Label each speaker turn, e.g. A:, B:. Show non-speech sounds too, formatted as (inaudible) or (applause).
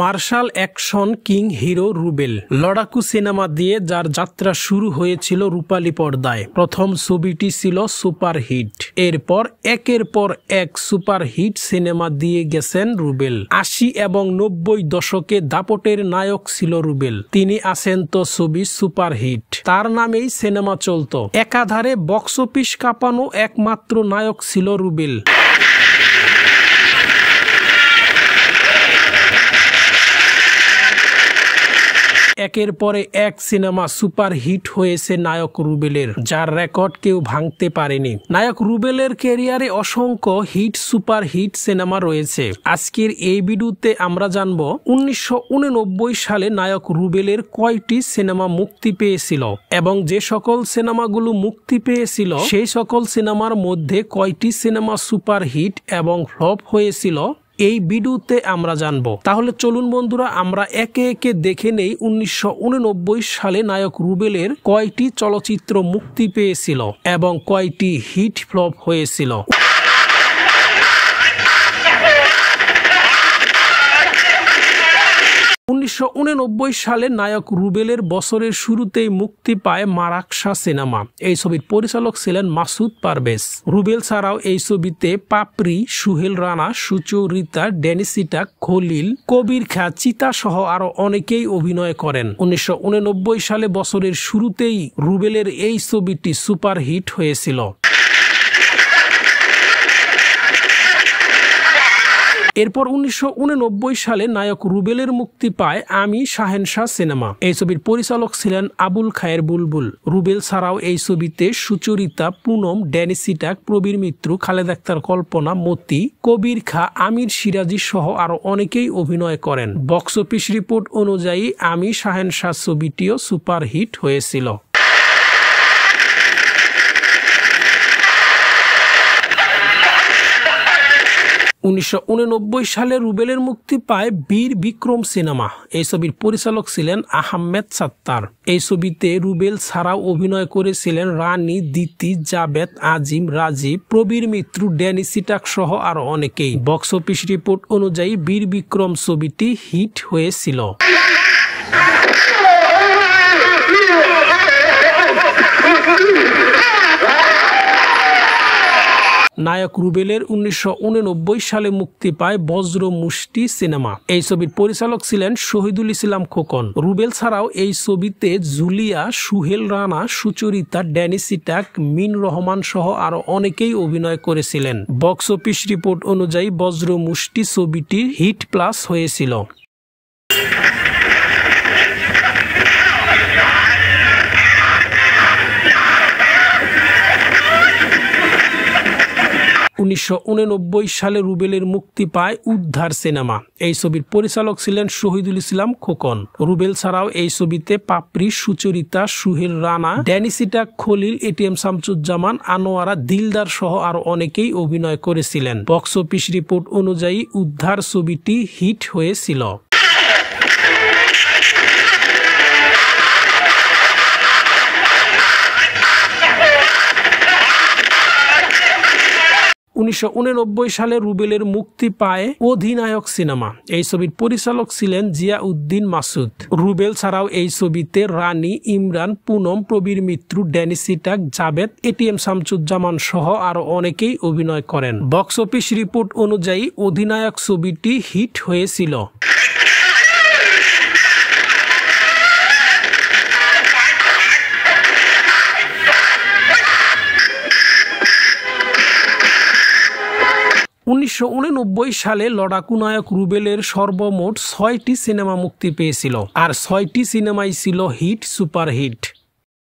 A: martial action king hero Rubel লড়াকু cinema দিয়ে যার যাত্রা শুরু হয়েছিল রূপালী পর্দায় প্রথম ছবিটি ছিল সুপার হিট এরপর একের পর এক সুপার হিট সিনেমা দিয়ে গেছেন রুবেল আশি এবং নব্বই দশকে দাপটের নায়ক ছিল রুবেল তিনি আছেন তো ছবি সুপার হিট তার নামেই সিনেমা চলত একাধারে বক্স অফিস কাঁপানো একমাত্র নায়ক ছিল রুবেল একের পরে এক সিনেমা সুপার হিট হয়েছে নায়ক রুবেলের যার রেকর্ড কেউ ভাঙতে পারেনি নায়ক রুবেলের কেরিয়ারে অসংখ্য হিট সুপার হিট সিনেমা রয়েছে আজকের এই ভিডিওতে আমরা জানব উনিশশো সালে নায়ক রুবেলের কয়টি সিনেমা মুক্তি পেয়েছিল এবং যে সকল সিনেমাগুলো মুক্তি পেয়েছিল সেই সকল সিনেমার মধ্যে কয়টি সিনেমা সুপার হিট এবং ফ্লপ হয়েছিল এই ভিডিওতে আমরা জানব তাহলে চলুন বন্ধুরা আমরা একে একে দেখে নেই উনিশশো সালে নায়ক রুবেলের কয়টি চলচ্চিত্র মুক্তি পেয়েছিল এবং কয়টি হিট ফ্লপ হয়েছিল উনিশশো সালে নায়ক রুবেলের বছরের শুরুতেই মুক্তি পায় মারাকসা সিনেমা এই ছবির পরিচালক ছিলেন মাসুদ পারভেজ রুবেল ছাড়াও এই ছবিতে পাপড়ি সুহেল রানা সুচরিতা ডেনিসিটা খলিল কবির খ্যা চিতা সহ আরো অনেকেই অভিনয় করেন উনিশশো সালে বছরের শুরুতেই রুবেলের এই ছবিটি সুপারহিট হয়েছিল এরপর উনিশশো সালে নায়ক রুবেলের মুক্তি পায় আমি শাহেনশাহ সিনেমা এই ছবির পরিচালক ছিলেন আবুল খায়ের বুলবুল রুবেল ছাড়াও এই ছবিতে সুচরিতা পুনম ড্যানিসিটাক প্রবীর মিত্র খালেদ আক্তার কল্পনা মতি কবির খা আমির সিরাজি সহ আরও অনেকেই অভিনয় করেন বক্স অফিস রিপোর্ট অনুযায়ী আমি শাহেনশাহ ছবিটিও সুপারহিট হয়েছিল উনিশশো সালে রুবেলের মুক্তি পায় বীর বিক্রম সিনেমা এই ছবির পরিচালক ছিলেন আহমেদ সাত্তার এই ছবিতে রুবেল ছাড়াও অভিনয় করেছিলেন রানী দিতি জাবেদ আজিম রাজীব প্রবীর মিত্র ড্যানি সিটাক সহ আরো অনেকেই বক্স অফিস রিপোর্ট অনুযায়ী বীর বিক্রম ছবিটি হিট হয়েছিল (laughs) নায়ক রুবেলের উনিশশো সালে মুক্তি পায় বজ্র মুষ্টি সিনেমা এই ছবির পরিচালক ছিলেন শহীদুল ইসলাম খোকন রুবেল ছাড়াও এই ছবিতে জুলিয়া সুহেল রানা সুচরিতা সিটাক মিন রহমান সহ আরো অনেকেই অভিনয় করেছিলেন বক্স অফিস রিপোর্ট অনুযায়ী বজ্র মুষ্টি ছবিটি হিট প্লাস হয়েছিল উনিশশো সালে রুবেলের মুক্তি পায় উদ্ধার সিনেমা এই ছবির পরিচালক ছিলেন শহীদুল ইসলাম খোকন রুবেল ছাড়াও এই ছবিতে পাপড়ি সুচরিতা সুহেল রানা ড্যানিসিটা খলিল এটিএম শামসুজ্জামান আনোয়ারা দিলদার সহ আরো অনেকেই অভিনয় করেছিলেন বক্স অফিস রিপোর্ট অনুযায়ী উদ্ধার ছবিটি হিট হয়েছিল উনিশশো সালে রুবেলের মুক্তি পায় অধিনায়ক সিনেমা এই ছবির পরিচালক ছিলেন জিয়া উদ্দিন মাসুদ রুবেল ছাড়াও এই ছবিতে রানী ইমরান পুনম প্রবীর মিত্র ড্যানিসিটাক জাবেদ এটিএম শামসুজ্জামান সহ আরো অনেকেই অভিনয় করেন বক্স অফিস রিপোর্ট অনুযায়ী অধিনায়ক ছবিটি হিট হয়েছিল উনিশশো সালে লড়াকু নায়ক রুবেলের সর্বমোট ছয়টি সিনেমা মুক্তি পেয়েছিল আর ছয়টি সিনেমাই ছিল হিট সুপারহিট